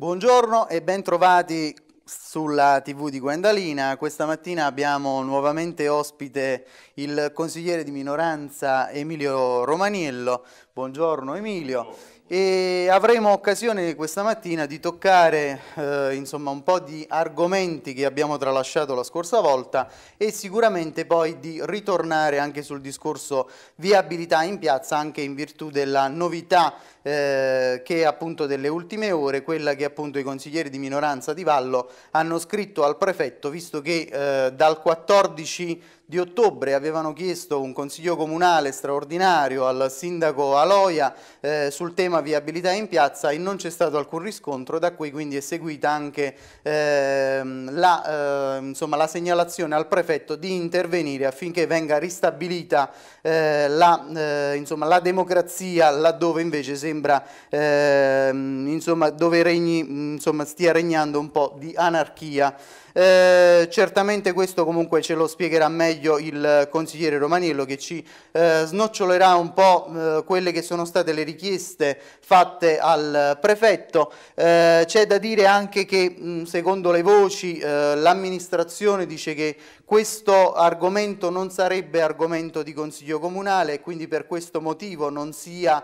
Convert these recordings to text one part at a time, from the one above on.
Buongiorno e bentrovati sulla TV di Guendalina. Questa mattina abbiamo nuovamente ospite il consigliere di minoranza Emilio Romaniello. Buongiorno Emilio. E avremo occasione questa mattina di toccare eh, insomma, un po' di argomenti che abbiamo tralasciato la scorsa volta e sicuramente poi di ritornare anche sul discorso viabilità in piazza anche in virtù della novità eh, che è appunto delle ultime ore, quella che appunto i consiglieri di minoranza di Vallo hanno scritto al prefetto, visto che eh, dal 14 di ottobre avevano chiesto un consiglio comunale straordinario al sindaco Aloia eh, sul tema viabilità in piazza e non c'è stato alcun riscontro, da qui quindi è seguita anche ehm, la, eh, insomma, la, segnalazione al prefetto di intervenire affinché venga ristabilita eh, la, eh, insomma, la democrazia laddove invece si sembra ehm, insomma, dove regni, insomma, stia regnando un po' di anarchia eh, certamente questo comunque ce lo spiegherà meglio il consigliere Romanillo che ci eh, snocciolerà un po' eh, quelle che sono state le richieste fatte al prefetto. Eh, c'è da dire anche che mh, secondo le voci eh, l'amministrazione dice che questo argomento non sarebbe argomento di consiglio comunale e quindi per questo motivo non sia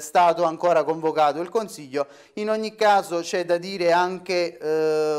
stato ancora convocato il consiglio. In ogni caso c'è da dire anche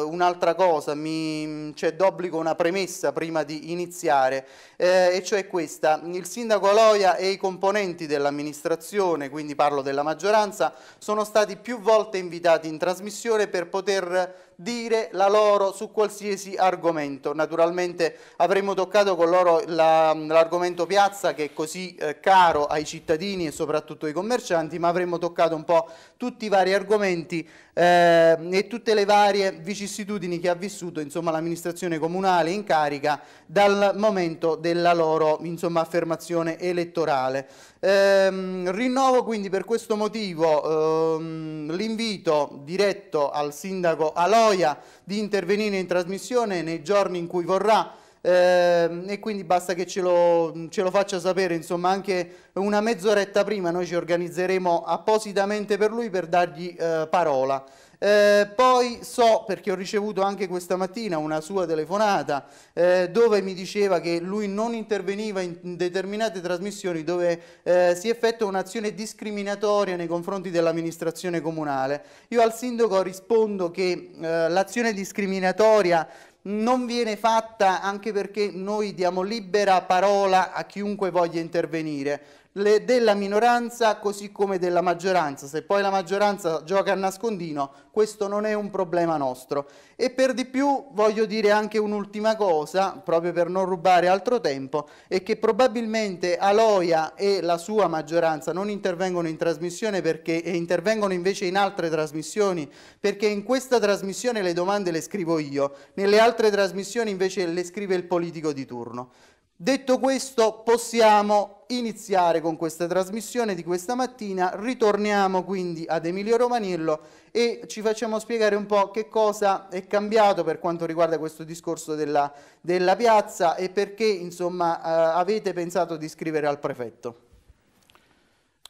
un'altra cosa c'è cioè, d'obbligo una premessa prima di iniziare, eh, e cioè questa. Il sindaco Aloia e i componenti dell'amministrazione, quindi parlo della maggioranza, sono stati più volte invitati in trasmissione per poter dire la loro su qualsiasi argomento. Naturalmente avremmo toccato con loro l'argomento piazza che è così eh, caro ai cittadini e soprattutto ai commercianti, ma avremmo toccato un po' tutti i vari argomenti eh, e tutte le varie vicissitudini che ha vissuto l'amministrazione comunale in carica dal momento della loro insomma, affermazione elettorale. Ehm, rinnovo quindi per questo motivo ehm, l'invito diretto al sindaco Aloia di intervenire in trasmissione nei giorni in cui vorrà eh, e quindi basta che ce lo, ce lo faccia sapere, insomma anche una mezz'oretta prima noi ci organizzeremo appositamente per lui per dargli eh, parola. Eh, poi so, perché ho ricevuto anche questa mattina una sua telefonata, eh, dove mi diceva che lui non interveniva in determinate trasmissioni dove eh, si effettua un'azione discriminatoria nei confronti dell'amministrazione comunale. Io al sindaco rispondo che eh, l'azione discriminatoria non viene fatta anche perché noi diamo libera parola a chiunque voglia intervenire le, della minoranza così come della maggioranza. Se poi la maggioranza gioca a nascondino, questo non è un problema nostro. E per di più voglio dire anche un'ultima cosa, proprio per non rubare altro tempo, è che probabilmente Aloia e la sua maggioranza non intervengono in trasmissione perché e intervengono invece in altre trasmissioni, perché in questa trasmissione le domande le scrivo io, nelle altre trasmissioni invece le scrive il politico di turno. Detto questo, possiamo iniziare con questa trasmissione di questa mattina. Ritorniamo quindi ad Emilio Romanillo e ci facciamo spiegare un po' che cosa è cambiato per quanto riguarda questo discorso della, della piazza e perché insomma, eh, avete pensato di scrivere al prefetto.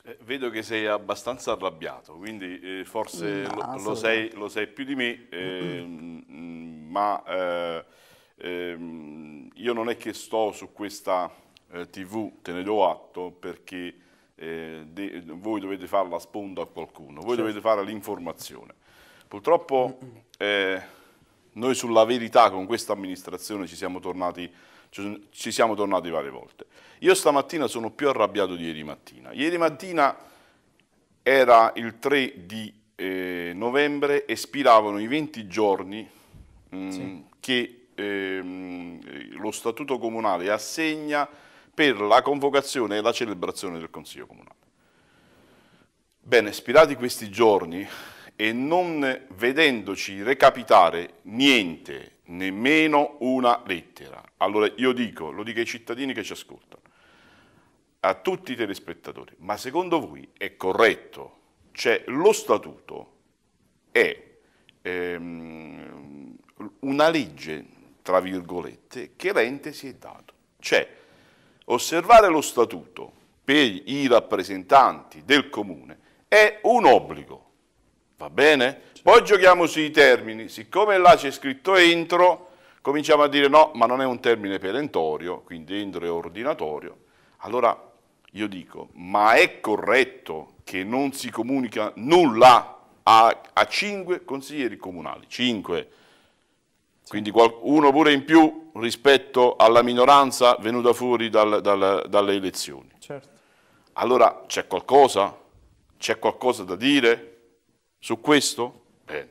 Eh, vedo che sei abbastanza arrabbiato, quindi eh, forse no, mm, lo, lo, sei, lo, sei, più di me, mm -hmm. mh, ma eh, Ehm, io non è che sto su questa eh, TV, te ne do atto, perché eh, de- voi dovete fare la sponda a qualcuno, voi certo. dovete fare l'informazione. Purtroppo eh, noi sulla verità con questa amministrazione ci siamo tornati ci siamo tornati varie volte. Io stamattina sono più arrabbiato di ieri mattina. Ieri mattina era il 3 di eh, novembre, espiravano i 20 giorni mh, mm, sì. che ehm, lo statuto comunale assegna per la convocazione e la celebrazione del Consiglio Comunale. Bene, spirati questi giorni e non vedendoci recapitare niente, nemmeno una lettera, allora io dico, lo dico ai cittadini che ci ascoltano, a tutti i telespettatori, ma secondo voi è corretto? Cioè lo statuto è ehm, una legge tra virgolette, che l'ente si è dato. Cioè, osservare lo statuto per i rappresentanti del comune è un obbligo, va bene? Poi giochiamo sui termini, siccome là c'è scritto entro, cominciamo a dire no, ma non è un termine perentorio, quindi entro è ordinatorio, allora io dico, ma è corretto che non si comunica nulla a, a cinque consiglieri comunali, cinque quindi uno pure in più rispetto alla minoranza venuta fuori dal, dal, dalle elezioni. Certo. Allora c'è qualcosa? C'è qualcosa da dire su questo? Bene.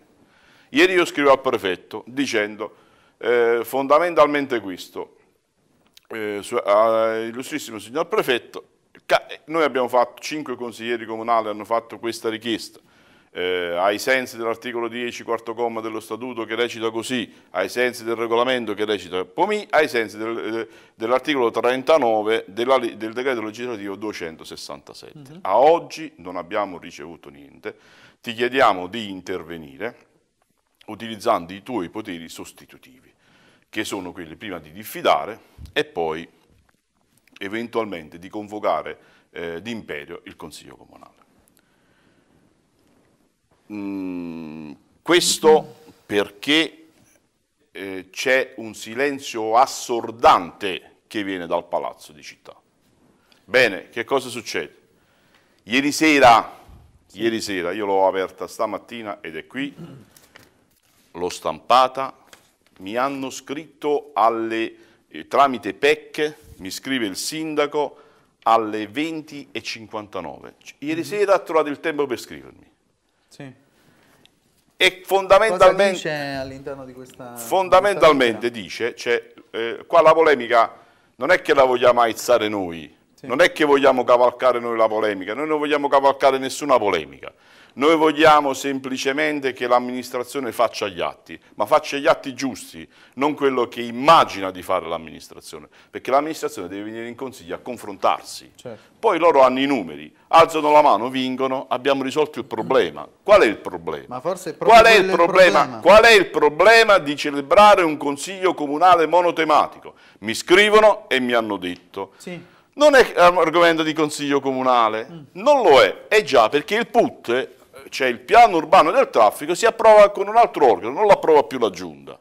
Ieri io scrivo al prefetto dicendo eh, fondamentalmente questo, eh, su, eh, illustrissimo signor prefetto, noi abbiamo fatto, cinque consiglieri comunali hanno fatto questa richiesta, eh, ai sensi dell'articolo 10 quarto comma dello statuto che recita così, ai sensi del regolamento che recita POMI, ai sensi del, eh, dell'articolo 39 della, del decreto legislativo 267. Mm -hmm. A oggi non abbiamo ricevuto niente, ti chiediamo di intervenire utilizzando i tuoi poteri sostitutivi, che sono quelli prima di diffidare e poi eventualmente di convocare eh, d'imperio il Consiglio Comunale. Mm, questo perché eh, c'è un silenzio assordante che viene dal palazzo di città. Bene, che cosa succede? Ieri sera, ieri sera, io l'ho aperta stamattina ed è qui, l'ho stampata, mi hanno scritto alle, eh, tramite PEC, mi scrive il sindaco, alle 20.59. Ieri mhm. sera ha trovato il tempo per scrivermi. E fondamentalmente... Cosa dice all'interno di questa... Fondamentalmente di questa dice, cioè, eh, qua la polemica non è che la vogliamo aizzare noi, sì. non è che vogliamo cavalcare noi la polemica, noi non vogliamo cavalcare nessuna polemica. Noi vogliamo semplicemente che l'amministrazione faccia gli atti, ma faccia gli atti giusti, non quello che immagina di fare l'amministrazione, perché l'amministrazione deve venire in consiglio a confrontarsi. Certo. Poi loro hanno i numeri, alzano la mano, vincono, abbiamo risolto il problema. Qual è il problema? È Qual, è il problema? problema? Qual è il problema di celebrare un consiglio comunale monotematico? Mi scrivono e mi hanno detto. Sì. Non è un argomento di consiglio comunale, mm. non lo è, è eh già perché il PUT cioè il piano urbano del traffico, si approva con un altro organo, non l'approva più la giunta,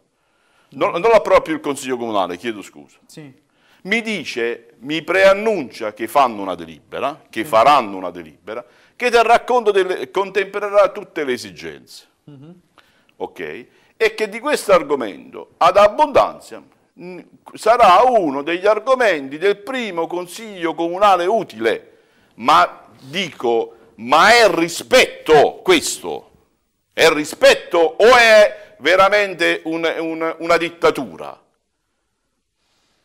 non, non l'approva più il consiglio comunale, chiedo scusa. Sì. Mi dice, mi preannuncia che fanno una delibera, che sì. faranno una delibera, che terrà conto delle, contempererà tutte le esigenze. Mm -hmm. Ok? E che di questo argomento ad abbondanza mh, sarà uno degli argomenti del primo consiglio comunale utile, ma dico ma è rispetto questo? È rispetto o è veramente un, un, una dittatura?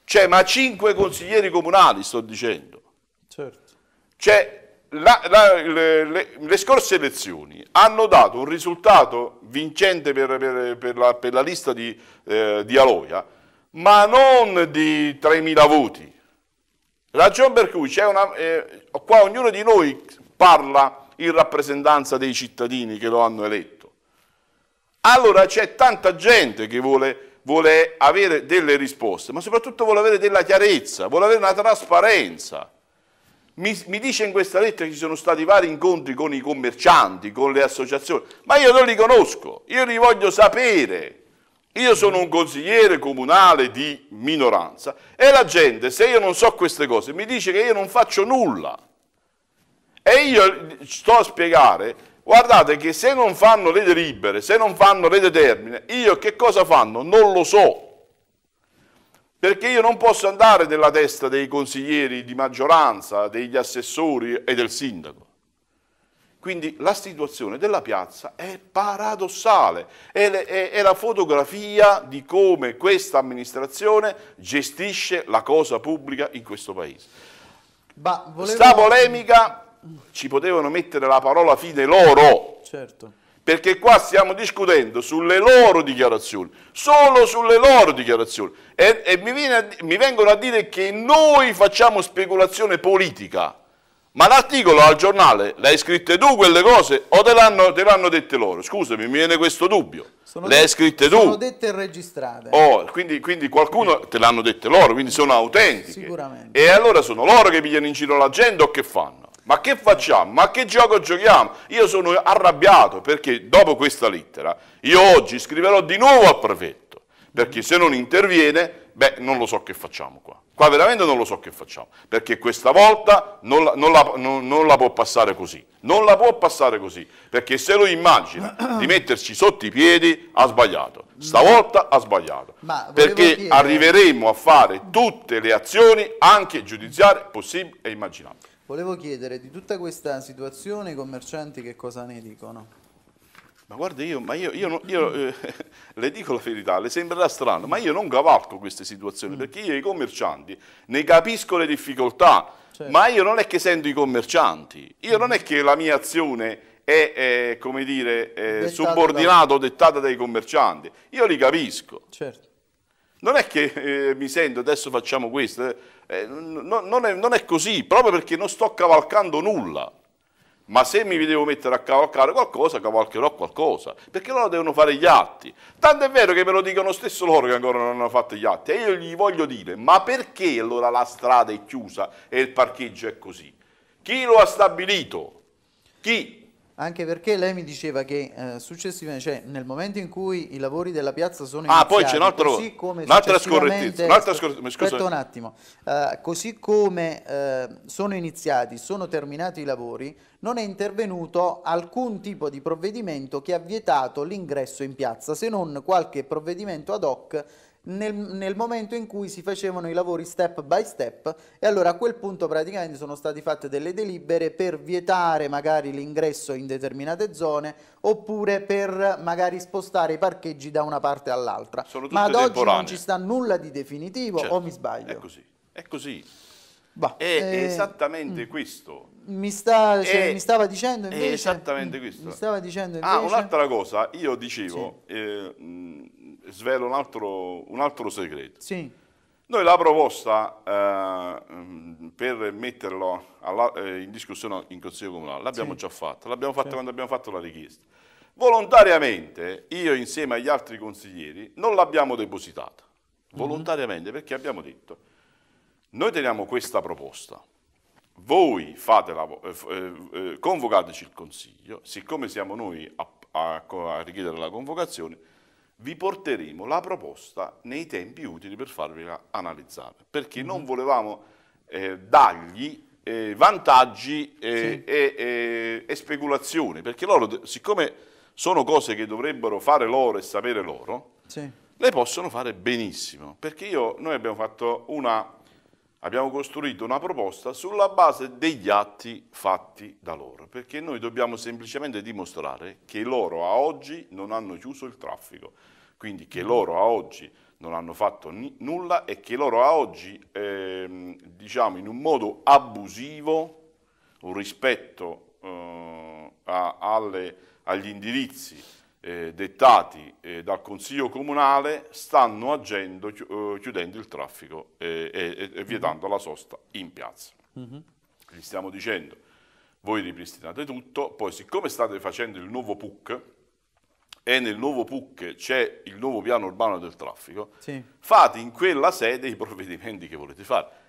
Cioè, ma cinque consiglieri comunali, sto dicendo. Certo. Cioè, la, la, le, le, le, scorse elezioni hanno dato un risultato vincente per, per, per, la, per la, lista di, eh, di, Aloia, ma non di 3.000 voti. Ragione per cui c'è una... Eh, qua ognuno di noi parla in rappresentanza dei cittadini che lo hanno eletto. Allora c'è tanta gente che vuole, vuole avere delle risposte, ma soprattutto vuole avere della chiarezza, vuole avere una trasparenza. Mi, mi, dice in questa lettera che ci sono stati vari incontri con i commercianti, con le associazioni, ma io non li conosco, io li voglio sapere. Io sono un consigliere comunale di minoranza e la gente, se io non so queste cose, mi dice che io non faccio nulla. E io sto a spiegare, guardate che se non fanno le delibere, se non fanno le termine, io che cosa fanno? Non lo so. Perché io non posso andare nella testa dei consiglieri di maggioranza, degli assessori e del sindaco. Quindi la situazione della piazza è paradossale, è, è, è, la fotografia di come questa amministrazione gestisce la cosa pubblica in questo paese. Volevo... Sta polemica ci potevano mettere la parola fine loro. Certo. Perché qua stiamo discutendo sulle loro dichiarazioni, solo sulle loro dichiarazioni. E, e mi, a, mi vengono a dire che noi facciamo speculazione politica. Ma l'articolo al giornale l'hai scritte tu quelle cose o te l'hanno dette loro? Scusami, mi viene questo dubbio. Sono le hai scritte tu? Sono dette e registrate. Oh, quindi, quindi qualcuno te l'hanno dette loro, quindi sono autentiche. Sicuramente. E allora sono loro che pigliano in giro la gente o che fanno? Ma che facciamo? Ma che gioco giochiamo? Io sono arrabbiato perché dopo questa lettera io oggi scriverò di nuovo al prefetto, perché se non interviene, beh, non lo so che facciamo qua. Qua veramente non lo so che facciamo, perché questa volta non la, non la, non, non la può passare così. Non la può passare così, perché se lo immagina di metterci sotto i piedi, ha sbagliato. Stavolta ha sbagliato, perché dire... arriveremo a fare tutte le azioni, anche giudiziarie, possibili e immaginabili. Volevo chiedere di tutta questa situazione i commercianti che cosa ne dicono. Ma guarda, io, ma io, io, io eh, le dico la verità, le sembrerà strano, ma io non cavalco queste situazioni mm. perché io i commercianti ne capisco le difficoltà, certo. ma io non è che sento i commercianti, io mm. non è mm. che la mia azione è, è come dire, subordinata o dettata dai commercianti, io li capisco. Certo. Non è che eh, mi sento adesso facciamo questo, eh, eh no, non, è, non, è, così, proprio perché non sto cavalcando nulla. Ma se mi devo mettere a cavalcare qualcosa, cavalcherò qualcosa, perché loro devono fare gli atti. Tanto è vero che me lo dicono stesso loro che ancora non hanno fatto gli atti, e io gli voglio dire, ma perché allora la strada è chiusa e il parcheggio è così? Chi lo ha stabilito? Chi anche perché lei mi diceva che eh, successivamente, cioè nel momento in cui i lavori della piazza sono iniziati, ah, poi c'è un altro, così come un'altra scorrettezza, un'altra scor- aspetta un attimo, uh, così come uh, sono iniziati, sono terminati i lavori, non è intervenuto alcun tipo di provvedimento che ha vietato l'ingresso in piazza, se non qualche provvedimento ad hoc nel, nel, momento in cui si facevano i lavori step by step e allora a quel punto praticamente sono state fatte delle delibere per vietare magari l'ingresso in determinate zone oppure per magari spostare i parcheggi da una parte all'altra. Ma ad oggi non ci sta nulla di definitivo certo, o mi sbaglio? È così, è così. Bah, è eh, esattamente mh. Mm. questo. Mi, sta, cioè, è, mi, stava dicendo invece... È esattamente mm, questo. Mi stava dicendo ah, invece... Ah, un'altra cosa, io dicevo... Sì. Eh, mh, mm, svelo un altro, un altro segreto. Sì. Noi la proposta eh, mm, per metterlo alla, eh, in discussione in Consiglio Comunale l'abbiamo sì. già fatta, l'abbiamo fatta sì. quando abbiamo fatto la richiesta. Volontariamente, io insieme agli altri consiglieri, non l'abbiamo depositata. Mhm. Volontariamente, mm -hmm. perché abbiamo detto, noi teniamo questa proposta, voi fatela, eh, eh, eh, convocateci il Consiglio, siccome siamo noi a, a, a richiedere la convocazione, vi porteremo la proposta nei tempi utili per farvela analizzare, perché mm -hmm. non mhm. volevamo eh, dargli eh, vantaggi eh, sì. e, e, speculazioni, perché loro, siccome sono cose che dovrebbero fare loro e sapere loro, sì. le possono fare benissimo, perché io, noi abbiamo fatto una abbiamo costruito una proposta sulla base degli atti fatti da loro, perché noi dobbiamo semplicemente dimostrare che loro a oggi non hanno chiuso il traffico, quindi che mm. loro a oggi non hanno fatto nulla e che loro a oggi, ehm, diciamo in un modo abusivo, rispetto eh, a, alle, agli indirizzi eh, dettati eh, dal Consiglio Comunale stanno agendo chi eh, chiudendo il traffico eh, e, vietando la sosta in piazza. Mm -hmm. Gli stiamo dicendo, voi ripristinate tutto, poi siccome state facendo il nuovo PUC, e nel nuovo PUC c'è il nuovo piano urbano del traffico, sì. fate in quella sede i provvedimenti che volete fare.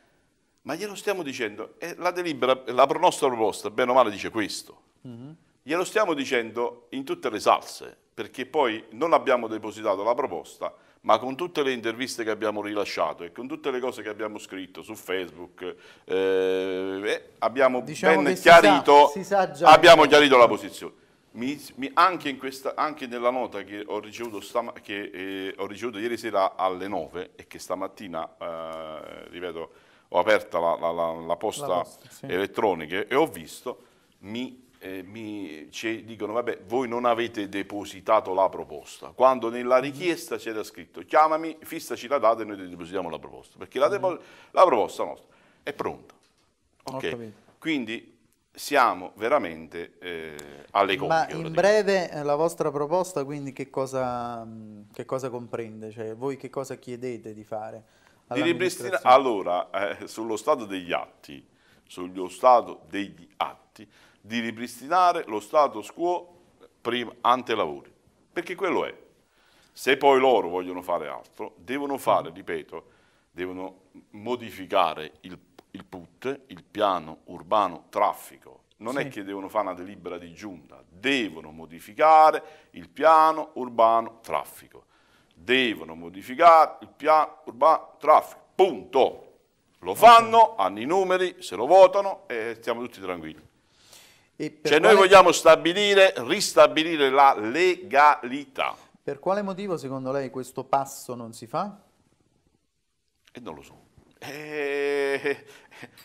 Ma glielo stiamo dicendo, eh, la, delibera, la nostra proposta, bene o male, dice questo. Mm -hmm. Glielo stiamo dicendo in tutte le salse, perché poi non abbiamo depositato la proposta, ma con tutte le interviste che abbiamo rilasciato e con tutte le cose che abbiamo scritto su Facebook, eh, eh abbiamo diciamo ben chiarito, si sa, si sa abbiamo chiarito la posizione. Mi, mi, anche, questa, anche, nella nota che ho ricevuto, stama, che, eh, ho ricevuto, ieri sera alle 9 e che stamattina, eh, ripeto, ho aperto la, la, la, la posta, posta sì. elettronica e ho visto, mi eh, mi, ci dicono vabbè voi non avete depositato la proposta quando nella mm-hmm. richiesta c'era scritto chiamami, fissaci la data e noi depositiamo la proposta perché la, depo mm-hmm. la proposta nostra è pronta okay. quindi siamo veramente eh, alle compie. Ma in breve eh, la vostra proposta quindi che cosa, mm, che cosa comprende? Cioè, voi che cosa chiedete di fare? Di ripristinare, allora, eh, sullo stato degli atti, sullo stato degli atti, di ripristinare lo status quo prima, ante lavori, perché quello è. Se poi loro vogliono fare altro, devono fare, ripeto, devono modificare il, il PUT, il piano urbano traffico. Non sì. è che devono fare una delibera di giunta, devono modificare il piano urbano traffico. Devono modificare il piano urbano traffico, punto. Lo fanno, hanno i numeri, se lo votano e stiamo tutti tranquilli cioè noi vogliamo stabilire, ristabilire la legalità. Per quale motivo secondo lei questo passo non si fa? E eh, non lo so. E... Eh,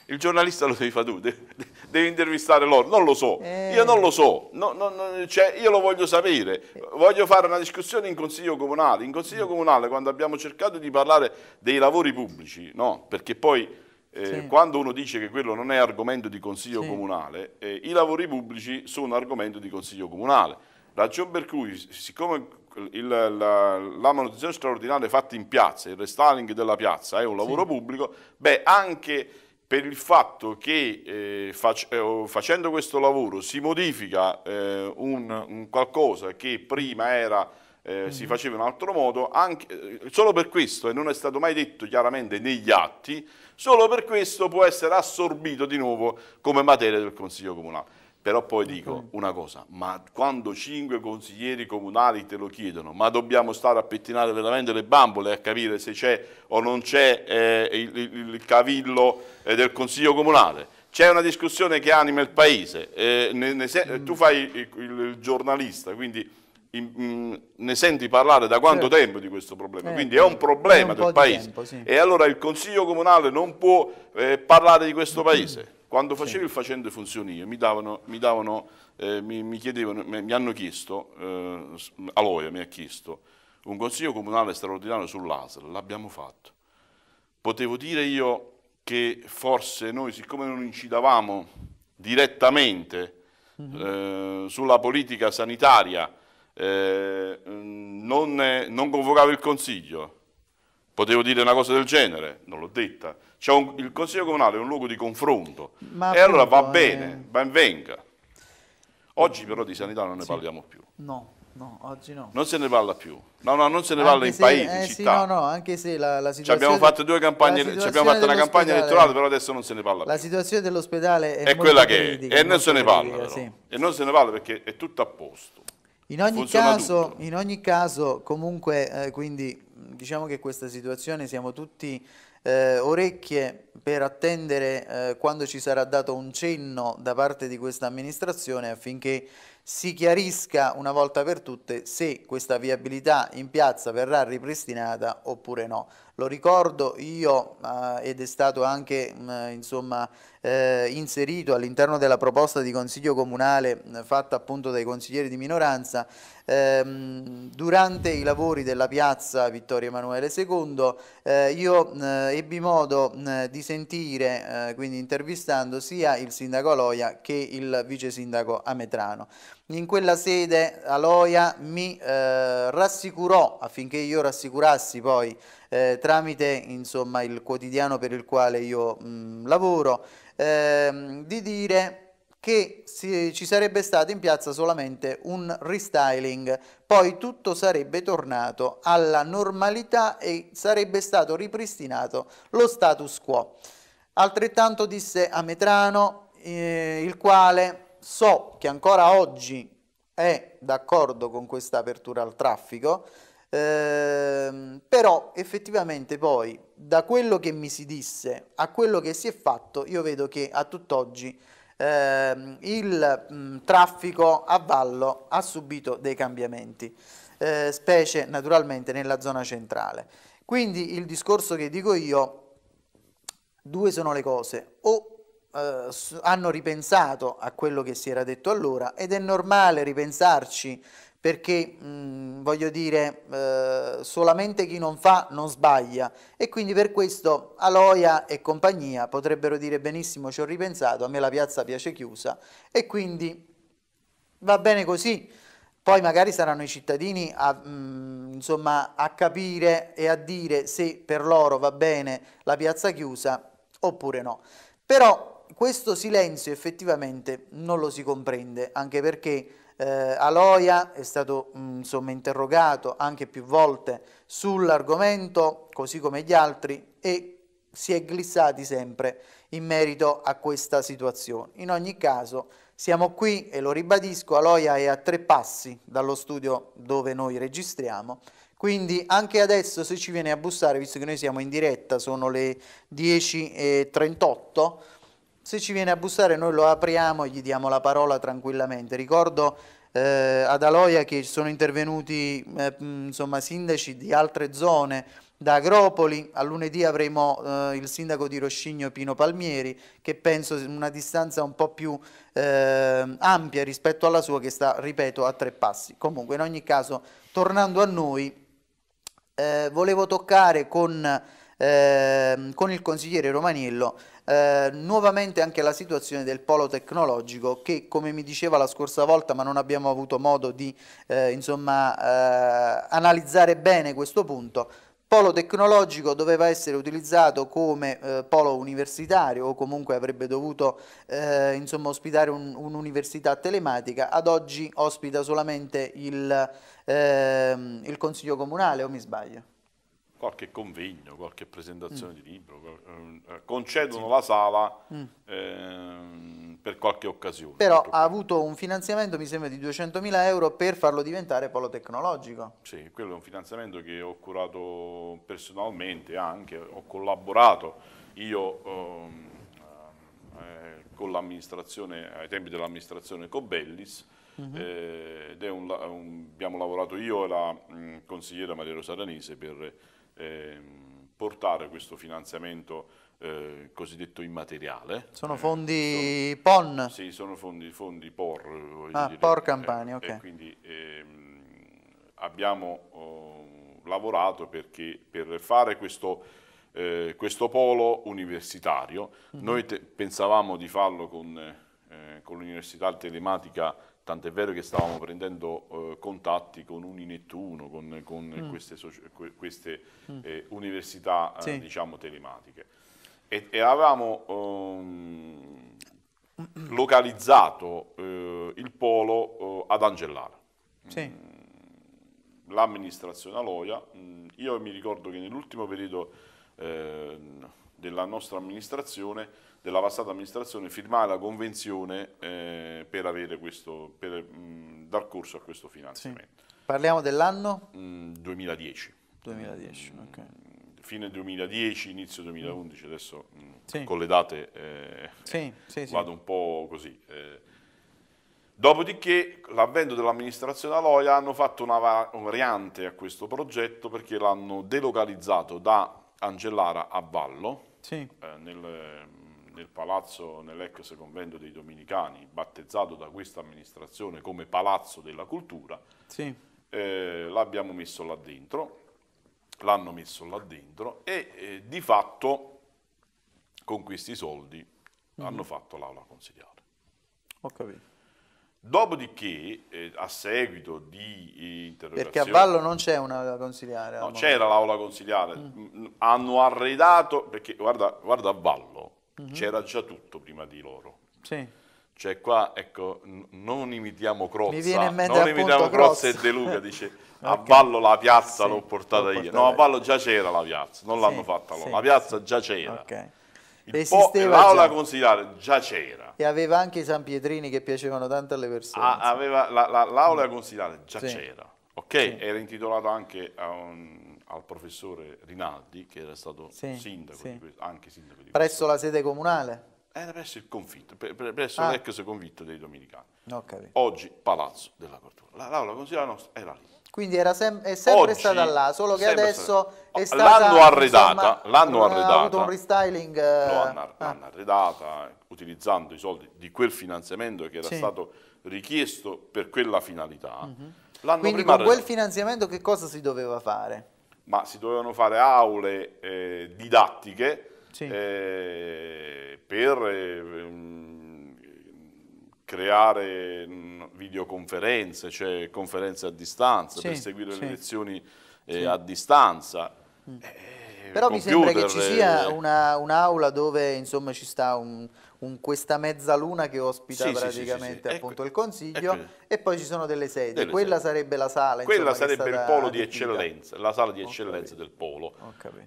il giornalista lo devi fare tu, devi, intervistare loro, non lo so, e... Eh. io non lo so, no, no, no, cioè io lo voglio sapere, voglio fare una discussione in Consiglio Comunale, in Consiglio Comunale quando abbiamo cercato di parlare dei lavori pubblici, perché poi eh, sì. Quando uno dice che quello non è argomento di consiglio sì. comunale, eh, i lavori pubblici sono argomento di consiglio comunale. Ragion per cui, siccome il, la, la, manutenzione straordinaria fatta in piazza, il restyling della piazza è un lavoro sì. pubblico, beh, anche per il fatto che eh, fac, eh, facendo questo lavoro si modifica eh, un, un qualcosa che prima era... Eh, mm -hmm. si mm-hmm. faceva in un altro modo, anche, eh, solo per questo, e non è stato mai detto chiaramente negli atti, solo per questo può essere assorbito di nuovo come materia del Consiglio Comunale. Però poi dico una cosa, ma quando cinque consiglieri comunali te lo chiedono, ma dobbiamo stare a pettinare veramente le bambole a capire se c'è o non c'è eh, il, il, cavillo eh, del Consiglio Comunale? C'è una discussione che anima il Paese, eh, ne, ne tu fai il, il giornalista, quindi in, mh, ne senti parlare da quanto certo. tempo di questo problema, eh, quindi è un problema è un del paese tempo, sì. e allora il Consiglio Comunale non può eh, parlare di questo mm. paese. Quando facevi sì. il facente funzionio mi, davano, mi, davano, eh, mi, mi chiedevano, mi, hanno chiesto, eh, Aloia mi ha chiesto, un Consiglio Comunale straordinario sull'ASL, l'abbiamo fatto. Potevo dire io che forse noi, siccome non incidavamo direttamente mm -hmm. sulla politica sanitaria, eh, non, non, convocavo il Consiglio, potevo dire una cosa del genere, non l'ho detta. Un, il Consiglio Comunale è un luogo di confronto Ma e allora va bene, eh... ben venga. Oggi però di sanità non ne sì. parliamo più. No, no, oggi no. Non se ne parla più. No, no, non se ne parla in se, paese, eh, in città. Sì, no, no, anche se la, la situazione... Ci abbiamo fatto due campagne, ci abbiamo fatto una campagna elettorale, però adesso non se ne parla più. La situazione dell'ospedale è, è quella che è, e non se ne parla via, sì. E non se ne parla perché è tutto a posto. In ogni, caso, in ogni caso, comunque, eh, quindi diciamo che questa situazione siamo tutti eh, orecchie per attendere eh, quando ci sarà dato un cenno da parte di questa amministrazione affinché si chiarisca una volta per tutte se questa viabilità in piazza verrà ripristinata oppure no. Lo ricordo io eh, ed è stato anche mh, mm, insomma, eh, inserito all'interno della proposta di Consiglio Comunale eh, fatta appunto dai consiglieri di minoranza, ehm, durante i lavori della piazza Vittorio Emanuele II eh, io eh, ebbi modo di sentire, eh, quindi intervistando sia il sindaco Aloia che il vice sindaco Ametrano. In quella sede Aloia mi eh, rassicurò affinché io rassicurassi poi eh, tramite insomma, il quotidiano per il quale io mh, mm, lavoro, ehm, di dire che si, ci sarebbe stato in piazza solamente un restyling, poi tutto sarebbe tornato alla normalità e sarebbe stato ripristinato lo status quo. Altrettanto disse a Metrano, eh, il quale so che ancora oggi è d'accordo con questa apertura al traffico, eh, però effettivamente poi da quello che mi si disse a quello che si è fatto io vedo che a tutt'oggi eh, il mh, mm, traffico a vallo ha subito dei cambiamenti, eh, specie naturalmente nella zona centrale. Quindi il discorso che dico io, due sono le cose, o eh, hanno ripensato a quello che si era detto allora ed è normale ripensarci perché mh, mm, voglio dire eh, solamente chi non fa non sbaglia e quindi per questo Aloia e compagnia potrebbero dire benissimo ci ho ripensato, a me la piazza piace chiusa e quindi va bene così, poi magari saranno i cittadini a, mh, mm, insomma, a capire e a dire se per loro va bene la piazza chiusa oppure no. Però questo silenzio effettivamente non lo si comprende, anche perché eh, Aloia è stato mm, insomma, interrogato anche più volte sull'argomento, così come gli altri, e si è glissati sempre in merito a questa situazione. In ogni caso siamo qui e lo ribadisco, Aloia è a tre passi dallo studio dove noi registriamo, quindi anche adesso se ci viene a bussare, visto che noi siamo in diretta, sono le 10.38, se ci viene a bussare noi lo apriamo e gli diamo la parola tranquillamente. Ricordo eh, ad Aloia che sono intervenuti eh, insomma, sindaci di altre zone, da Agropoli, a lunedì avremo eh, il sindaco di Roscigno Pino Palmieri, che penso una distanza un po' più eh, ampia rispetto alla sua che sta, ripeto, a tre passi. Comunque in ogni caso, tornando a noi, eh, volevo toccare con, ehm, con il consigliere Romanillo eh, nuovamente anche la situazione del polo tecnologico che come mi diceva la scorsa volta ma non abbiamo avuto modo di eh, insomma, eh, analizzare bene questo punto polo tecnologico doveva essere utilizzato come eh, polo universitario o comunque avrebbe dovuto eh, insomma, ospitare un'università un telematica, ad oggi ospita solamente il, eh, il Consiglio Comunale o mi sbaglio? qualche convegno, qualche presentazione mm. di libro, eh, concedono sì. la sala mm. eh, per qualche occasione. Però ha avuto un finanziamento, mi sembra, di 200.000 euro per farlo diventare polo tecnologico. Sì, quello è un finanziamento che ho curato personalmente anche, ho collaborato io ehm, eh, con l'amministrazione, ai tempi dell'amministrazione Cobellis, Uh mm-hmm. -huh. eh, un, un, abbiamo lavorato io e la mh, mm, consigliera Maria Rosa Ranese per Ehm, portare questo finanziamento eh, cosiddetto immateriale. Sono fondi eh, sono, PON? Sì, sono fondi, fondi POR. Ah, dire, POR Campania, eh, ok. quindi ehm, abbiamo oh, lavorato perché, per fare questo, eh, questo polo universitario. Mm -hmm. Noi pensavamo di farlo con, eh, con l'Università Telematica tant'è vero che stavamo prendendo eh, contatti con Uninettuno, con, con mm. queste, queste mm. Eh, università eh, sì. diciamo telematiche e, e avevamo um, localizzato eh, il polo eh, ad Angellara. Sì. Mm. L'amministrazione Aloia, mm, io mi ricordo che nell'ultimo periodo ehm, della nostra amministrazione, della passata amministrazione, firmare la convenzione eh, per, questo, per mh, mm, dar corso a questo finanziamento. Sì. Parliamo dell'anno? Mm, 2010. 2010, mm, ok. Fine 2010, inizio 2011, adesso mh, mm, sì. con le date eh, sì, eh, vado un po' così. Eh. Dopodiché, l'avvento dell'amministrazione Aloia hanno fatto una variante a questo progetto perché l'hanno delocalizzato da Angellara a Vallo, sì. eh, nel, nel palazzo, nell'ex convento dei Dominicani, battezzato da questa amministrazione come Palazzo della Cultura, sì. eh, l'abbiamo messo là dentro, l'hanno messo là dentro e eh, di fatto con questi soldi mm -hmm. hanno fatto l'aula consiliare. Ho capito. Dopodiché, eh, a seguito di eh, interrogazioni... Perché a Vallo non c'è un'aula consigliare. No, c'era l'aula consigliare. Mm. Mm, mm. Hanno arredato, perché guarda, guarda a Vallo, mm -hmm. c'era già tutto prima di loro. Sì. Cioè qua, ecco, non imitiamo Crozza, Mi viene in mente non imitiamo Crozza, e De Luca, dice okay. a Vallo la piazza sì, l'ho portata io. No, a Vallo già c'era la piazza, non sì, l'hanno fatta loro, sì, la piazza già c'era. Ok. Il Esisteva po' l'aula consiliare già c'era. E aveva anche i San Pietrini che piacevano tanto alle persone. Ah, aveva l'aula la, la, consiliare già sì. c'era. Ok, sì. era intitolato anche un, al professore Rinaldi, che era stato sì, sindaco, sì. Di questo, anche sindaco di Presso questo. la sede comunale? Era presso il confitto, presso ah. l'ex convitto dei Dominicani. Oggi Palazzo della Cortura. L'aula consiliare nostra era lì. Quindi sem è sempre Oggi, stata là, solo che adesso è stata... L'hanno arredata, l'hanno arredata. Ha avuto un restyling... Eh, no, ah. l'hanno ah. arredata utilizzando i soldi di quel finanziamento che era sì. stato richiesto per quella finalità. Mm -hmm. Quindi con quel finanziamento che cosa si doveva fare? Ma si dovevano fare aule eh, didattiche sì. eh, per... Eh, creare mm, videoconferenze, cioè conferenze a distanza, sì, per seguire sì. le lezioni eh, sì. a distanza. Mm. Eh, Però computer, mi sembra che ci sia eh. un'aula un dove insomma, ci sta un, un, questa mezzaluna che ospita sì, praticamente sì, sì, appunto ecco, il consiglio ecco. e poi ci sono delle sedie, delle quella sedi. sarebbe la sala. Quella sarebbe il polo di eccellenza, la sala di eccellenza del polo.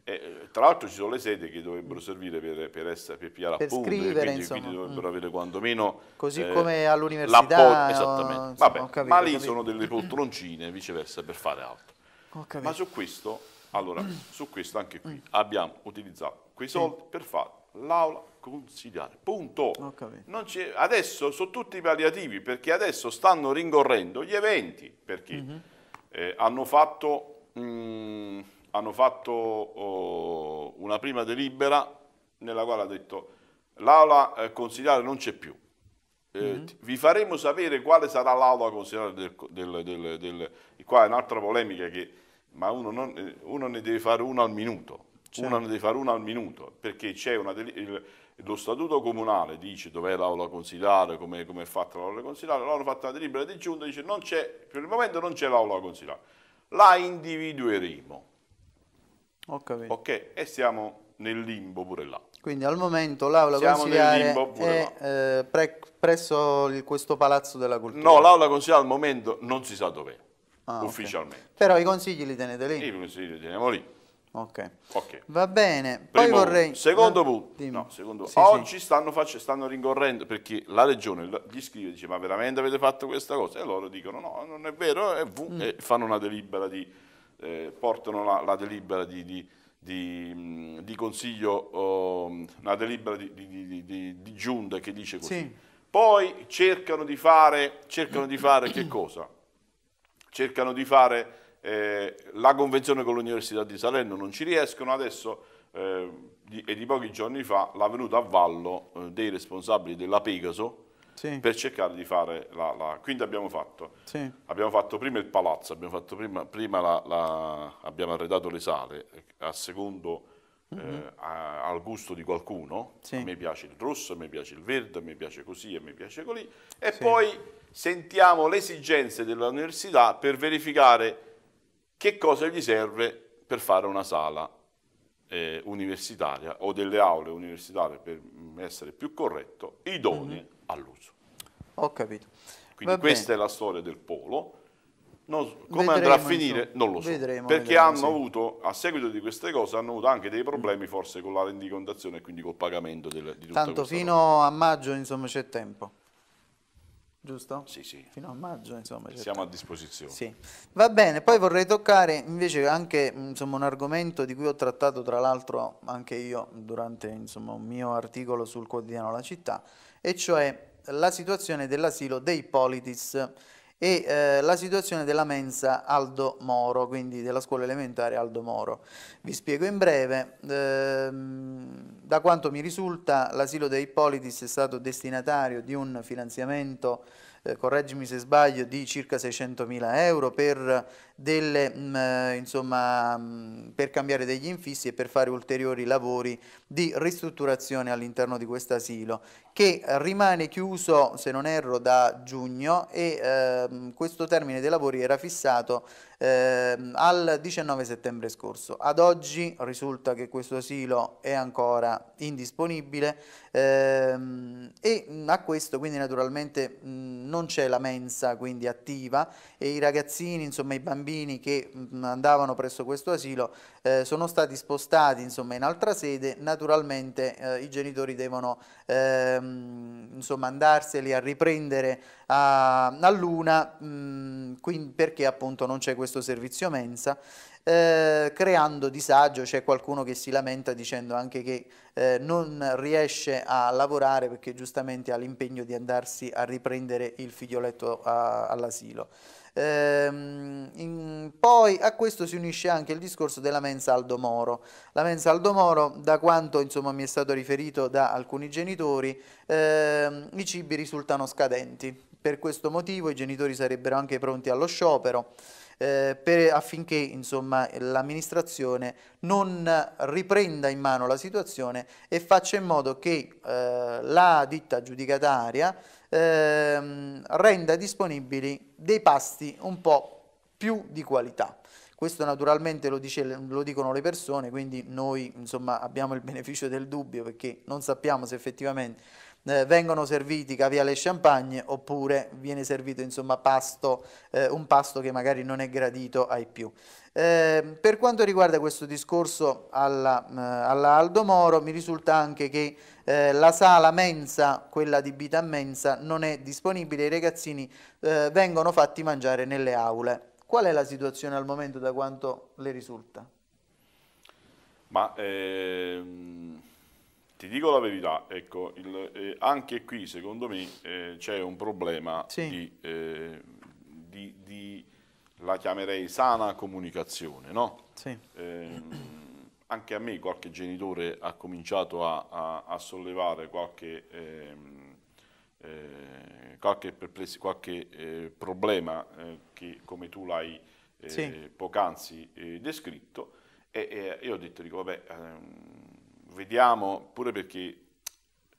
E, eh, tra l'altro ci sono le sedie che dovrebbero servire per, per, essere, per pigliare per scrivere, quindi, insomma, quindi dovrebbero mh. Mm. avere quantomeno... Così eh, come all'università. Esattamente, insomma, Vabbè, capito, ma lì capito. sono delle poltroncine viceversa per fare altro. Ma su questo, allora, su questo anche qui mm. abbiamo utilizzato quei soldi per fare l'Aula consigliare. Punto. adesso sono tutti palliativi perché adesso stanno rincorrendo gli eventi perché mm -hmm. eh, hanno fatto, mh, mm, hanno fatto oh, una prima delibera nella quale ha detto l'Aula eh, consigliare non c'è più. mm -hmm. Vi faremo sapere quale sarà l'aula consigliare del, del, del, del, Qua è un'altra polemica che... Ma uno, non, eh, uno ne deve fare uno al minuto certo. una, devi fare una al minuto, perché c'è una... Il, lo statuto comunale dice dov'è l'aula consigliare, come, è fatta l'aula consigliare, loro hanno fatto una delibera di giunta, dice non c'è, per il momento non c'è l'aula consigliare, la individueremo. Ho Ok, e siamo nel limbo pure là. Quindi al momento l'aula consigliare è eh, pre presso il, questo palazzo della cultura? No, l'aula consigliare al momento non si sa dov'è, ah, ufficialmente. Okay. Però i consigli li tenete lì? I consigli li teniamo lì. Ok. okay. Va bene. Poi vorrei... Secondo punto. No, secondo... Sì, Oggi sì. Stanno, faccio, stanno, rincorrendo perché la regione gli scrive dice ma veramente avete fatto questa cosa? E loro dicono no, non è vero e, mm. e fanno una delibera di... Eh, portano la, la, delibera di, di di, mm, di, consiglio, um, una delibera di, di, di, giunta che dice così. Sì. Poi cercano di fare, cercano di fare che cosa? Cercano di fare eh, la convenzione con l'Università di Salerno non ci riescono, adesso eh, di, e di pochi giorni fa la venuta a vallo eh, dei responsabili della Pegaso sì. per cercare di fare la... la... Quindi abbiamo fatto, sì. abbiamo fatto prima il palazzo, abbiamo, fatto prima, prima la, la, abbiamo arredato le sale eh, a secondo... Mm -hmm. a, al gusto di qualcuno, sì. a me piace il rosso, a me piace il verde, a me piace così, a me piace così, e sì. poi sentiamo le esigenze dell'università per verificare che cosa gli serve per fare una sala eh, universitaria o delle aule universitarie, per mm, essere più corretto, idonee mm-hmm. all'uso. Ho capito. Quindi Va questa bene. è la storia del polo. Non, come vedremo, andrà a finire insomma. non lo so, vedremo, perché vedremo, hanno sì. avuto, a seguito di queste cose, hanno avuto anche dei problemi forse con la rendicontazione e quindi col pagamento del, di tutto Tanto fino roba. a maggio insomma c'è tempo giusto? Sì, sì. Fino a maggio, insomma. Certo. Siamo a disposizione. Sì. Va bene, poi vorrei toccare invece anche insomma, un argomento di cui ho trattato tra l'altro anche io durante insomma, un mio articolo sul quotidiano La Città, e cioè la situazione dell'asilo dei Politis e eh, la situazione della mensa Aldo Moro, quindi della scuola elementare Aldo Moro. Vi spiego in breve, ehm, da quanto mi risulta l'asilo dei Ippolitis è stato destinatario di un finanziamento eh, correggimi se sbaglio, di circa 600.000 euro per, delle, mh, mm, eh, insomma, mh, mm, per cambiare degli infissi e per fare ulteriori lavori di ristrutturazione all'interno di questo asilo, che rimane chiuso, se non erro, da giugno e ehm, questo termine dei lavori era fissato eh, al 19 settembre scorso. Ad oggi risulta che questo asilo è ancora indisponibile ehm, e a questo quindi naturalmente mh, non c'è la mensa quindi attiva e i ragazzini, insomma i bambini che mh, andavano presso questo asilo eh, sono stati spostati insomma in altra sede, naturalmente eh, i genitori devono ehm, insomma andarseli a riprendere a, a luna mh, quindi perché appunto non c'è questo questo servizio mensa, eh, creando disagio, c'è qualcuno che si lamenta dicendo anche che eh, non riesce a lavorare perché giustamente ha l'impegno di andarsi a riprendere il figlioletto all'asilo. Ehm, in, poi a questo si unisce anche il discorso della mensa Aldo Moro. La mensa Aldo Moro, da quanto insomma, mi è stato riferito da alcuni genitori, ehm, i cibi risultano scadenti. Per questo motivo i genitori sarebbero anche pronti allo sciopero eh, per, affinché l'amministrazione non riprenda in mano la situazione e faccia in modo che eh, la ditta giudicataria eh, renda disponibili dei pasti un po' più di qualità. Questo naturalmente lo, dice, lo, dicono le persone, quindi noi insomma, abbiamo il beneficio del dubbio perché non sappiamo se effettivamente eh, vengono serviti caviale e champagne oppure viene servito insomma, pasto, eh, un pasto che magari non è gradito ai più. Eh, per quanto riguarda questo discorso alla, eh, alla Aldo Moro, mi risulta anche che eh, la sala mensa, quella di Bita Mensa, non è disponibile, i ragazzini eh, vengono fatti mangiare nelle aule. Qual è la situazione al momento da quanto le risulta? Ma ehm, ti dico la verità, ecco, il, eh, anche qui secondo me eh, c'è un problema sì. di, eh, di, di, la chiamerei sana comunicazione, no? sì. Ehm, anche a me qualche genitore ha cominciato a, a, a sollevare qualche, ehm, eh, qualche, qualche eh, problema eh, che come tu l'hai sì. poc'anzi descritto e, e, io ho detto, dico, vabbè... Ehm, vediamo, pure perché,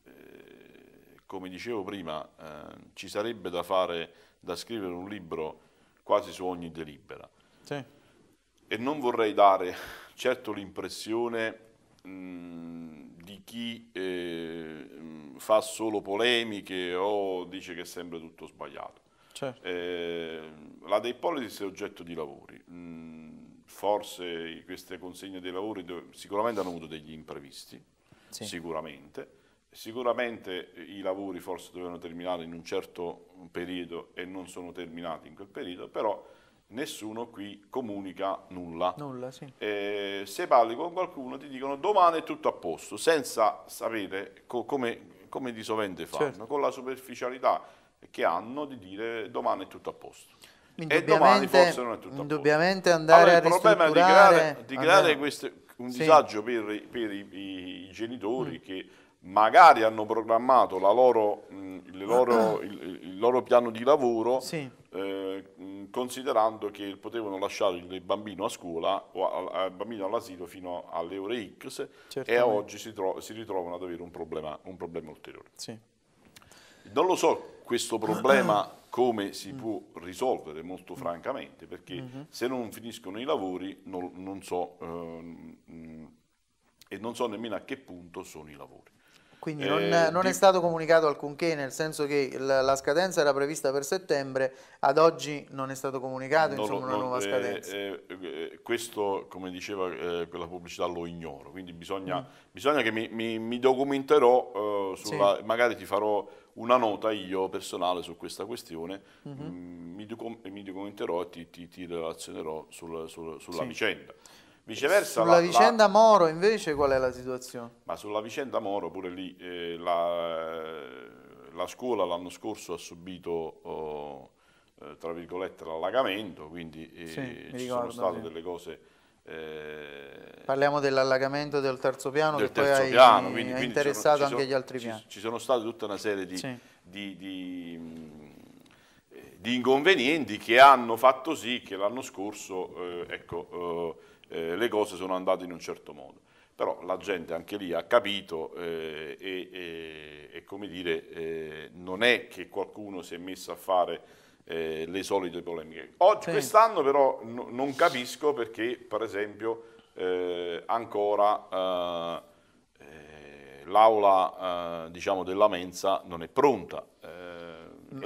eh, come dicevo prima, eh, ci sarebbe da fare, da scrivere un libro quasi su ogni delibera. Sì. E non vorrei dare certo l'impressione di chi eh, fa solo polemiche o dice che è sempre tutto sbagliato. Certo. Eh, la De polis è oggetto di lavori. Mh, forse queste consegne dei lavori sicuramente hanno avuto degli imprevisti, sì. sicuramente. Sicuramente i lavori forse dovevano terminare in un certo periodo e non sono terminati in quel periodo, però nessuno qui comunica nulla. nulla sì. eh, se parli con qualcuno ti dicono domani è tutto a posto, senza sapere co come, come di sovente fanno, certo. con la superficialità che hanno di dire domani è tutto a posto indubbiamente, indubbiamente andare allora, a ristrutturare... Il problema è di creare, di creare queste, un sì. disagio per, per i, i, genitori mm. che magari hanno programmato loro, mm, ah. il, loro, il, il, loro, piano di lavoro sì. eh, mm, considerando che potevano lasciare il bambino a scuola o al bambino all'asilo fino alle ore X Certamente. e oggi si, si, ritrovano ad avere un problema, un problema ulteriore. Sì. Non lo so questo problema come si mm. può risolvere molto mm. francamente, perché mm-hmm. se non finiscono i lavori non, non so, eh, mh, mm, e non so nemmeno a che punto sono i lavori. Quindi non, eh, non di... è stato comunicato alcunché, nel senso che la, la, scadenza era prevista per settembre, ad oggi non è stato comunicato no, insomma, no, una nuova eh, scadenza. Eh, eh questo, come diceva eh, quella pubblicità, lo ignoro, quindi bisogna, mm. bisogna che mi, mi, mi documenterò, eh, sulla, sì. magari ti farò una nota io personale su questa questione, mm-hmm. mm -hmm. mi, documenterò e ti, ti, ti relazionerò sul, sul, sulla sì. vicenda. Viceversa, sulla la, vicenda la... Moro invece qual è la situazione? Ma sulla vicenda Moro pure lì eh, la, la, scuola l'anno scorso ha subito oh, eh, tra virgolette l'allagamento, quindi eh, sì, ci ricordo, sono state sì. delle cose... Eh, Parliamo dell'allagamento del terzo piano del che terzo poi piano, hai, quindi, hai quindi interessato sono, anche gli altri ci, piani. Ci sono state tutta una serie di, sì. di, di eh, di inconvenienti che hanno fatto sì che l'anno scorso eh, ecco, oh, eh, le cose sono andate in un certo modo. Però la gente anche lì ha capito eh, e, e, e, come dire, eh, non è che qualcuno si è messo a fare eh, le solite polemiche. Oggi, sì. Quest'anno però no, non capisco perché, per esempio, eh, ancora eh, l'aula diciamo, della mensa non è pronta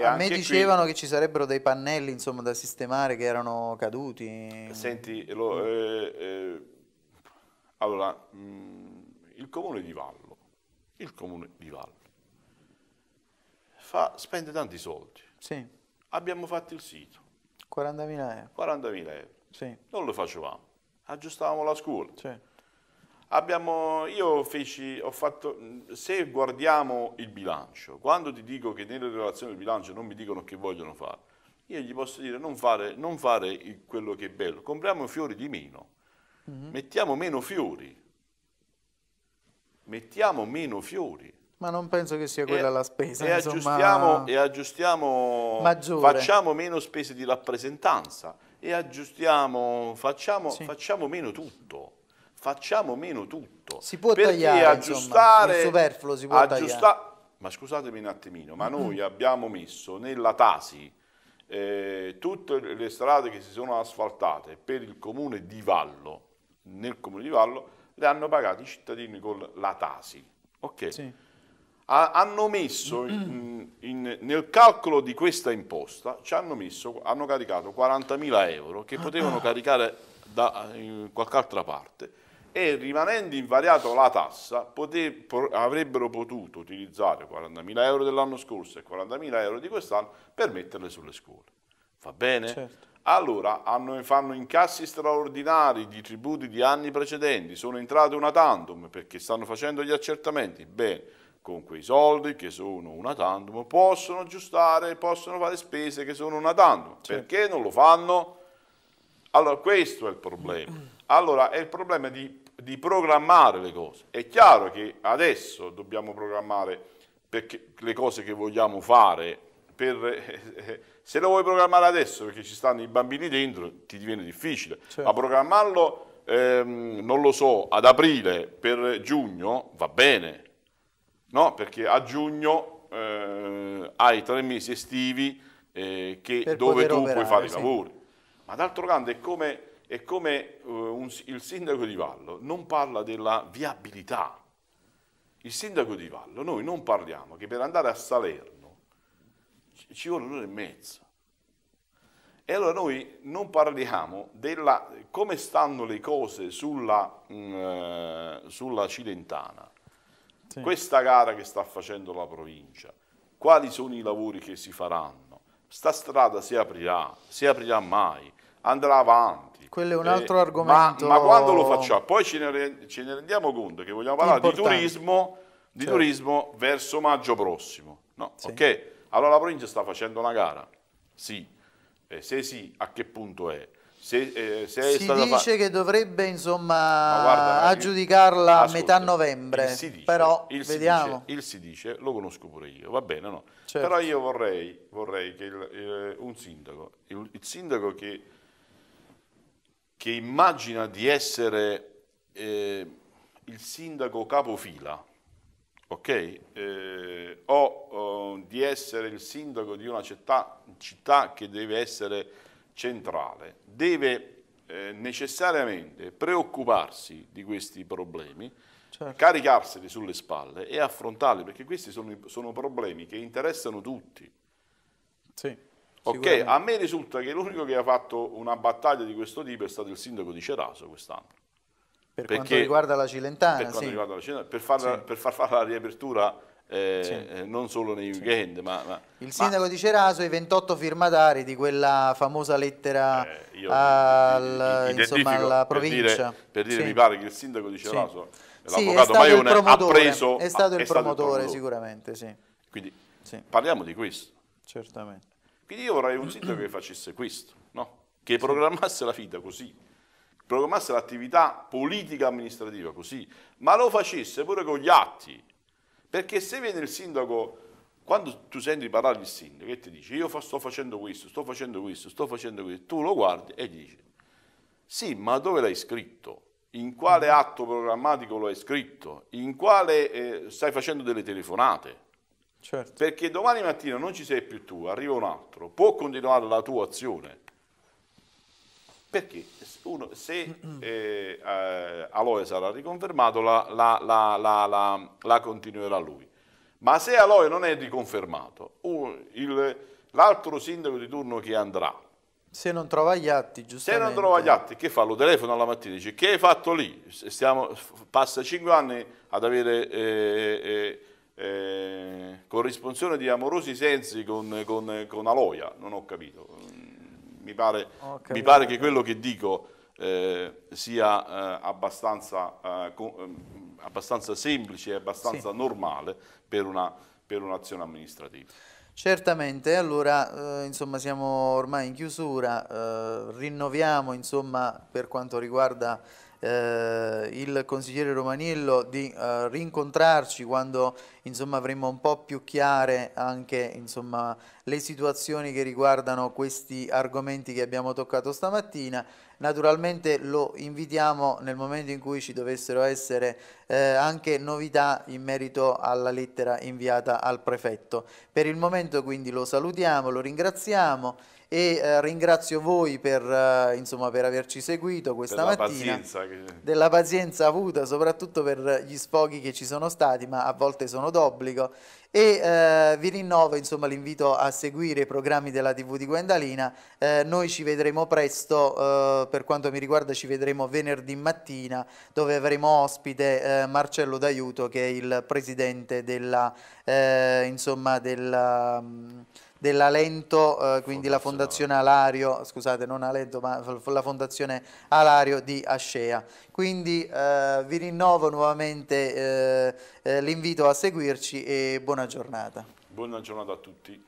a me dicevano qui... che ci sarebbero dei pannelli insomma, da sistemare che erano caduti. Senti, lo, eh, eh, allora, mh, mm, il comune di Vallo, il comune di Vallo fa, spende tanti soldi. Sì. Abbiamo fatto il sito. 40.000 euro. 40.000 euro. Sì. Non lo facevamo. Aggiustavamo la scuola. Sì Abbiamo, io feci, ho fatto, se guardiamo il bilancio, quando ti dico che nelle relazioni del bilancio non mi dicono che vogliono fare, io gli posso dire non fare, non fare quello che è bello, compriamo fiori di meno, mm-hmm. mettiamo meno fiori, mettiamo meno fiori. Ma non penso che sia quella e, la spesa. E insomma... aggiustiamo, e aggiustiamo facciamo meno spese di rappresentanza e aggiustiamo, facciamo, sì. facciamo meno tutto facciamo meno tutto. Si può Perché tagliare, aggiustare, insomma, superfluo si può aggiusta- Ma scusatemi un attimino, ma noi abbiamo messo nella Tasi eh, tutte le strade che si sono asfaltate per il comune di Vallo, nel comune di Vallo, le hanno pagate i cittadini con la Tasi. Ok? Sì. Ha, hanno messo in, in, nel calcolo di questa imposta ci hanno messo, hanno caricato 40.000 euro che potevano ah. caricare da in qualche altra parte e rimanendo invariato la tassa poter, avrebbero potuto utilizzare 40.000 euro dell'anno scorso e 40.000 euro di quest'anno per metterle sulle scuole. Va bene? Certo. Allora hanno, fanno incassi straordinari di tributi di anni precedenti, sono entrate una tandem perché stanno facendo gli accertamenti. Bene, con quei soldi che sono una tandem possono aggiustare, possono fare spese che sono una tandem. Certo. Perché non lo fanno? Allora questo è il problema. Allora è il problema di di programmare le cose. È chiaro che adesso dobbiamo programmare le cose che vogliamo fare, per, eh, eh, se lo vuoi programmare adesso perché ci stanno i bambini dentro ti diviene difficile, certo. ma programmarlo, ehm, non lo so, ad aprile per giugno va bene, no? perché a giugno eh, hai tre mesi estivi eh, che, dove tu operare, puoi fare sì. i lavori, ma d'altro canto è come è come uh, un, il sindaco di Vallo non parla della viabilità. Il sindaco di Vallo, noi non parliamo che per andare a Salerno ci vuole un'ora e mezza. E allora noi non parliamo della come stanno le cose sulla, mh, mm, eh, sulla Cilentana, sì. questa gara che sta facendo la provincia, quali sono i lavori che si faranno, sta strada si aprirà, si aprirà mai, andrà avanti quello è un eh, altro eh, argomento. Ma, ma, quando lo facciamo? Poi ce ne, ce ne rendiamo conto che vogliamo parlare Importante. di turismo, di certo. turismo verso maggio prossimo. No? Sì. Ok, allora la provincia sta facendo una gara. Sì, eh, se sì, a che punto è? Se, eh, se si dice che dovrebbe insomma guarda, aggiudicarla a metà novembre, il si dice, però il vediamo. Si dice, il si dice, lo conosco pure io, va bene, no? Certo. Però io vorrei, vorrei che il, eh, un sindaco, il, il sindaco che che immagina di essere eh, il sindaco capofila, ok? Eh, o, o di essere il sindaco di una città, città che deve essere centrale, deve eh, necessariamente preoccuparsi di questi problemi, certo. caricarseli sulle spalle e affrontarli, perché questi sono, sono problemi che interessano tutti. Sì. Ok, a me risulta che l'unico che ha fatto una battaglia di questo tipo è stato il sindaco di Ceraso quest'anno. Per Perché, quanto riguarda la Cilentana, per, sì. riguarda la Cilentana, per, far, sì. per far fare la riapertura eh, sì. Eh, non solo nei weekend. Ma, ma, il sindaco ma... di Ceraso e i 28 firmatari di quella famosa lettera eh, al, insomma, alla provincia. Per dire, per dire sì. mi pare che il sindaco di Ceraso, l'avvocato Maione, ha preso... È stato il, è promotore, stato il promotore, sicuramente, sì. Quindi parliamo di questo. Certamente. Quindi io vorrei un sindaco che facesse questo, no? che programmasse la vita così, programmasse l'attività politica amministrativa così, ma lo facesse pure con gli atti. Perché se viene il sindaco, quando tu senti parlare il sindaco e ti dice io sto facendo questo, sto facendo questo, sto facendo questo, tu lo guardi e gli dici sì, ma dove l'hai scritto? In quale atto programmatico lo hai scritto? In quale eh, stai facendo delle telefonate? Certo. Perché domani mattina non ci sei più tu, arriva un altro, può continuare la tua azione. Perché uno, se eh, eh, Aloe sarà riconfermato, la, la, la, la, continuerà lui. Ma se Aloe non è riconfermato, l'altro sindaco di turno che andrà, se non trova gli atti, giustamente. Se non trova gli atti, che fa? Lo telefono alla mattina e dice che hai fatto lì? Stiamo, passa cinque anni ad avere eh, eh, eh eh, corrisponzione di amorosi sensi con, con, con, Aloia, non ho capito. Mm, mi pare, oh, capito. Mi pare che quello che dico eh, sia eh, abbastanza, eh, ehm, abbastanza, semplice e abbastanza sì. normale per, un'azione amministrativa. Certamente, allora eh, insomma siamo ormai in chiusura, eh, rinnoviamo insomma per quanto riguarda eh, il consigliere Romanillo di eh, rincontrarci quando insomma, avremo un po' più chiare anche insomma, le situazioni che riguardano questi argomenti che abbiamo toccato stamattina. Naturalmente lo invitiamo nel momento in cui ci dovessero essere eh, anche novità in merito alla lettera inviata al prefetto. Per il momento quindi lo salutiamo, lo ringraziamo e eh, ringrazio voi per, eh, insomma, per, averci seguito questa della mattina, pazienza che... della pazienza avuta soprattutto per gli sfoghi che ci sono stati, ma a volte sono d'obbligo e eh, vi rinnovo l'invito a seguire i programmi della TV di Guendalina, eh, noi ci vedremo presto, eh, per quanto mi riguarda ci vedremo venerdì mattina dove avremo ospite eh, Marcello D'Aiuto che è il presidente della, insomma, della mm, dell'Alento, eh, quindi la Fondazione Alario, scusate, non Alento, ma la Fondazione Alario di Ascea. Quindi eh, vi rinnovo nuovamente eh, eh, l'invito a seguirci e buona giornata. Buona giornata a tutti.